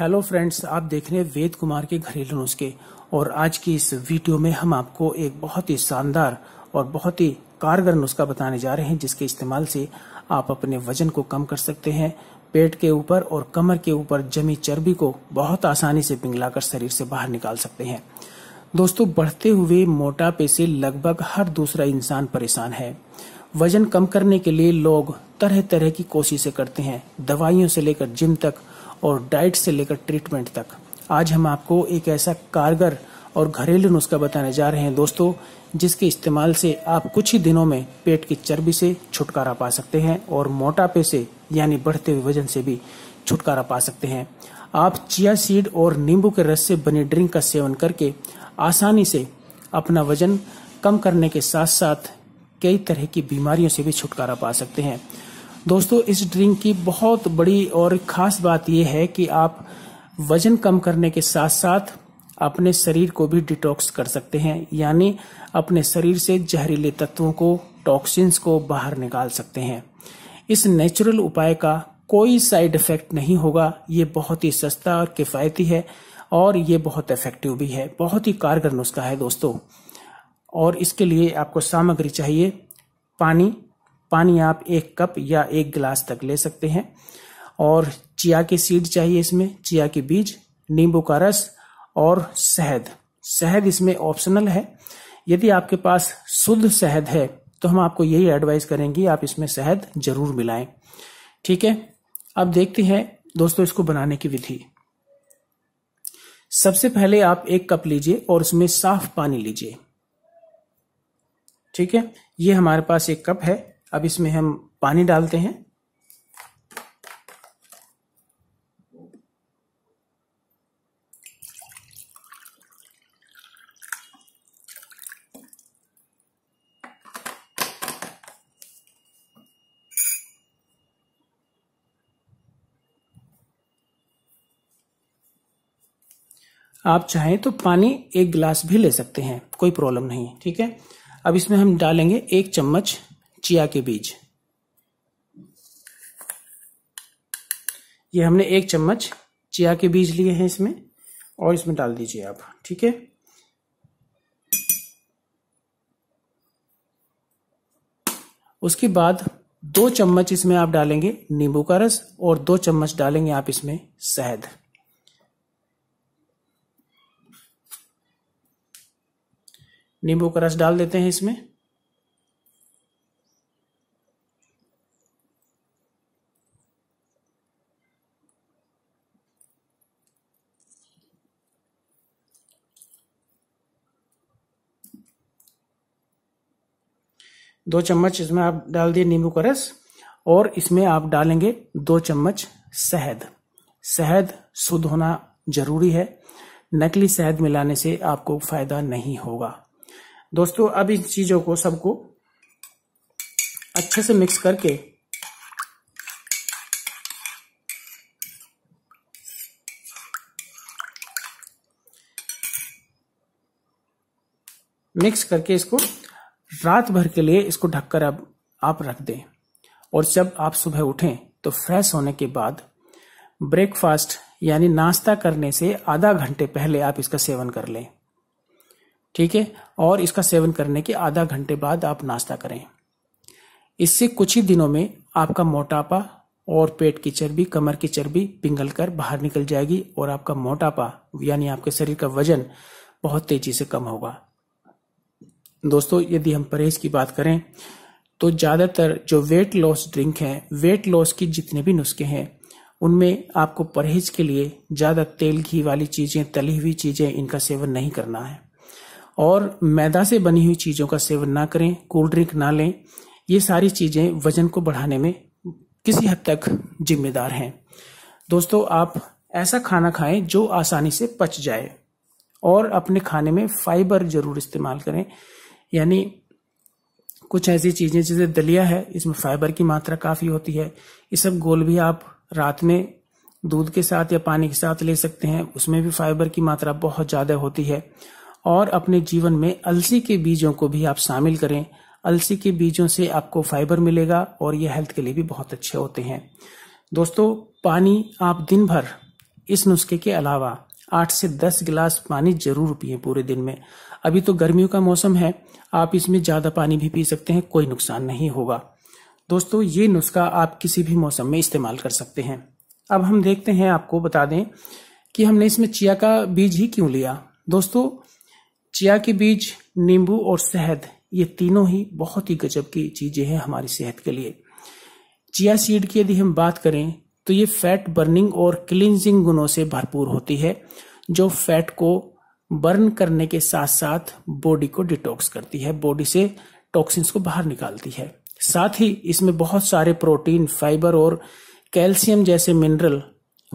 hello friends आप देख रहे हैं वेद कुमार के घरेलू नुस्खे और आज की इस वीडियो में हम आपको एक बहुत ही शानदार और बहुत ही कारगर नुस्खा बताने जा रहे हैं जिसके इस्तेमाल से आप अपने वजन को कम कर सकते हैं पेट के ऊपर और कमर के ऊपर जमी चर्बी को बहुत आसानी से पिघलाकर शरीर से बाहर निकाल सकते हैं दोस्तों बढ़ते हुए मोटापे से लगभग हर दूसरा इंसान परेशान है वजन कम करने के लिए लोग तरह तरह की कोशिशें करते हैं दवाइयों से लेकर जिम तक और डाइट से लेकर ट्रीटमेंट तक आज हम आपको एक ऐसा कारगर और घरेलू नुस्खा बताने जा रहे हैं दोस्तों जिसके इस्तेमाल से आप कुछ ही दिनों में पेट की चर्बी से छुटकारा पा सकते हैं और मोटापे से यानी बढ़ते हुए वजन से भी छुटकारा पा सकते हैं आप चिया सीड और नींबू के रस से बने ड्रिंक का सेवन करके आसानी से अपना वजन कम करने के साथ साथ कई तरह की बीमारियों से भी छुटकारा पा सकते हैं दोस्तों इस ड्रिंक की बहुत बड़ी और ख़ास बात यह है कि आप वजन कम करने के साथ साथ अपने शरीर को भी डिटॉक्स कर सकते हैं यानी अपने शरीर से जहरीले तत्वों को टॉक्सिन्स को बाहर निकाल सकते हैं इस नेचुरल उपाय का कोई साइड इफेक्ट नहीं होगा ये बहुत ही सस्ता और किफ़ायती है और ये बहुत इफेक्टिव भी है बहुत ही कारगर नुस्खा है दोस्तों और इसके लिए आपको सामग्री चाहिए पानी पानी आप एक कप या एक गिलास तक ले सकते हैं और चिया के सीड चाहिए इसमें चिया के बीज नींबू का रस और शहद शहद इसमें ऑप्शनल है यदि आपके पास शुद्ध शहद है तो हम आपको यही एडवाइस करेंगे आप इसमें शहद जरूर मिलाएं ठीक है अब देखते हैं दोस्तों इसको बनाने की विधि सबसे पहले आप एक कप लीजिए और उसमें साफ पानी लीजिए ठीक है ये हमारे पास एक कप है अब इसमें हम पानी डालते हैं आप चाहें तो पानी एक गिलास भी ले सकते हैं कोई प्रॉब्लम नहीं ठीक है अब इसमें हम डालेंगे एक चम्मच चिया के बीज ये हमने एक चम्मच चिया के बीज लिए हैं इसमें और इसमें डाल दीजिए आप ठीक है उसके बाद दो चम्मच इसमें आप डालेंगे नींबू का रस और दो चम्मच डालेंगे आप इसमें शहद नींबू का रस डाल देते हैं इसमें दो चम्मच इसमें आप डाल दिए नींबू का रस और इसमें आप डालेंगे दो चम्मच शहद शहद शुद्ध होना जरूरी है नकली शहद मिलाने से आपको फायदा नहीं होगा दोस्तों अब इन चीजों को सबको अच्छे से मिक्स करके मिक्स करके इसको रात भर के लिए इसको ढककर अब आप रख दें और जब आप सुबह उठें तो फ्रेश होने के बाद ब्रेकफास्ट यानी नाश्ता करने से आधा घंटे पहले आप इसका सेवन कर लें ठीक है और इसका सेवन करने के आधा घंटे बाद आप नाश्ता करें इससे कुछ ही दिनों में आपका मोटापा और पेट की चर्बी कमर की चर्बी पिंगल कर बाहर निकल जाएगी और आपका मोटापा यानी आपके शरीर का वजन बहुत तेजी से कम होगा दोस्तों यदि हम परहेज की बात करें तो ज़्यादातर जो वेट लॉस ड्रिंक हैं वेट लॉस की जितने भी नुस्खे हैं उनमें आपको परहेज के लिए ज़्यादा तेल घी वाली चीज़ें तली हुई चीज़ें इनका सेवन नहीं करना है और मैदा से बनी हुई चीज़ों का सेवन ना करें कोल्ड ड्रिंक ना लें ये सारी चीज़ें वजन को बढ़ाने में किसी हद तक जिम्मेदार हैं दोस्तों आप ऐसा खाना खाएं जो आसानी से पच जाए और अपने खाने में फाइबर जरूर इस्तेमाल करें यानी कुछ ऐसी चीजें जैसे दलिया है इसमें फाइबर की मात्रा काफी होती है ये सब गोल भी आप रात में दूध के साथ या पानी के साथ ले सकते हैं उसमें भी फाइबर की मात्रा बहुत ज्यादा होती है और अपने जीवन में अलसी के बीजों को भी आप शामिल करें अलसी के बीजों से आपको फाइबर मिलेगा और ये हेल्थ के लिए भी बहुत अच्छे होते हैं दोस्तों पानी आप दिन भर इस नुस्खे के अलावा आठ से दस गिलास पानी जरूर पिए पूरे दिन में अभी तो गर्मियों का मौसम है आप इसमें ज़्यादा पानी भी पी सकते हैं कोई नुकसान नहीं होगा दोस्तों ये नुस्खा आप किसी भी मौसम में इस्तेमाल कर सकते हैं अब हम देखते हैं आपको बता दें कि हमने इसमें चिया का बीज ही क्यों लिया दोस्तों चिया के बीज नींबू और शहद ये तीनों ही बहुत ही गजब की चीज़ें हैं हमारी सेहत के लिए चिया सीड की यदि हम बात करें तो ये फैट बर्निंग और क्लिनजिंग गुणों से भरपूर होती है जो फैट को बर्न करने के साथ साथ बॉडी को डिटॉक्स करती है बॉडी से टॉक्सिन्स को बाहर निकालती है साथ ही इसमें बहुत सारे प्रोटीन फाइबर और कैल्शियम जैसे मिनरल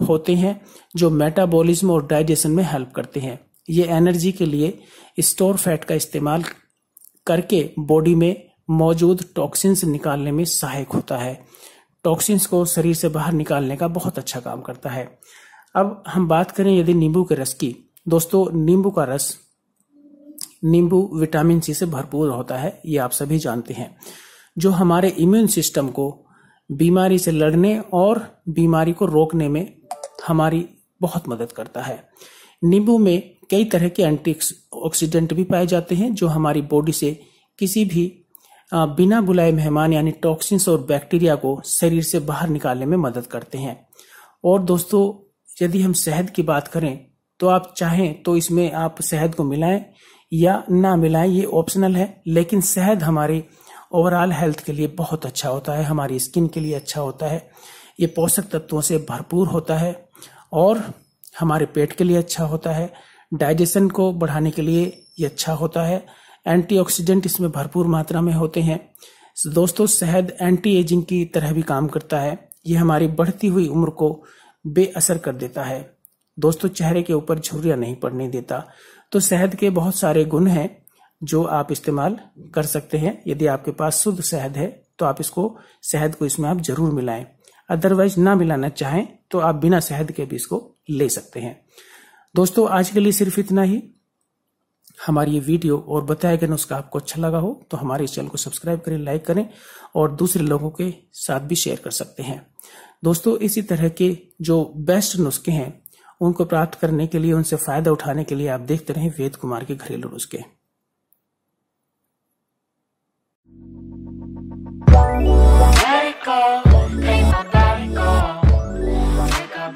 होते हैं जो मेटाबॉलिज्म और डाइजेशन में हेल्प करते हैं ये एनर्जी के लिए स्टोर फैट का इस्तेमाल करके बॉडी में मौजूद टॉक्सिन्स निकालने में सहायक होता है टॉक्सिन्स को शरीर से बाहर निकालने का बहुत अच्छा काम करता है अब हम बात करें यदि नींबू के रस की दोस्तों नींबू का रस नींबू विटामिन सी से भरपूर होता है ये आप सभी जानते हैं जो हमारे इम्यून सिस्टम को बीमारी से लड़ने और बीमारी को रोकने में हमारी बहुत मदद करता है नींबू में कई तरह के एंटी ऑक्सीडेंट भी पाए जाते हैं जो हमारी बॉडी से किसी भी बिना बुलाए मेहमान यानी टॉक्सिन्स और बैक्टीरिया को शरीर से बाहर निकालने में मदद करते हैं और दोस्तों यदि हम शहद की बात करें तो आप चाहें तो इसमें आप शहद को मिलाएं या ना मिलाएं ये ऑप्शनल है लेकिन शहद हमारे ओवरऑल हेल्थ के लिए बहुत अच्छा होता है हमारी स्किन के लिए अच्छा होता है ये पोषक तत्वों से भरपूर होता है और हमारे पेट के लिए अच्छा होता है डाइजेशन को बढ़ाने के लिए ये अच्छा होता है एंटीऑक्सीडेंट इसमें भरपूर मात्रा में होते हैं दोस्तों शहद एंटी एजिंग की तरह भी काम करता है ये हमारी बढ़ती हुई उम्र को बेअसर कर देता है दोस्तों चेहरे के ऊपर झुरिया नहीं पड़ने देता तो शहद के बहुत सारे गुण हैं जो आप इस्तेमाल कर सकते हैं यदि आपके पास शुद्ध शहद है तो आप इसको शहद को इसमें आप जरूर मिलाएं अदरवाइज ना मिलाना चाहें तो आप बिना शहद के भी इसको ले सकते हैं दोस्तों आज के लिए सिर्फ इतना ही हमारी ये वीडियो और बताया गया नुस्खा आपको अच्छा लगा हो तो हमारे इस चैनल को सब्सक्राइब करें लाइक करें और दूसरे लोगों के साथ भी शेयर कर सकते हैं दोस्तों इसी तरह के जो बेस्ट नुस्खे हैं उनको प्राप्त करने के लिए उनसे फायदा उठाने के लिए आप देखते रहें वेद कुमार के घरेलू नुस्खे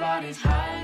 body Take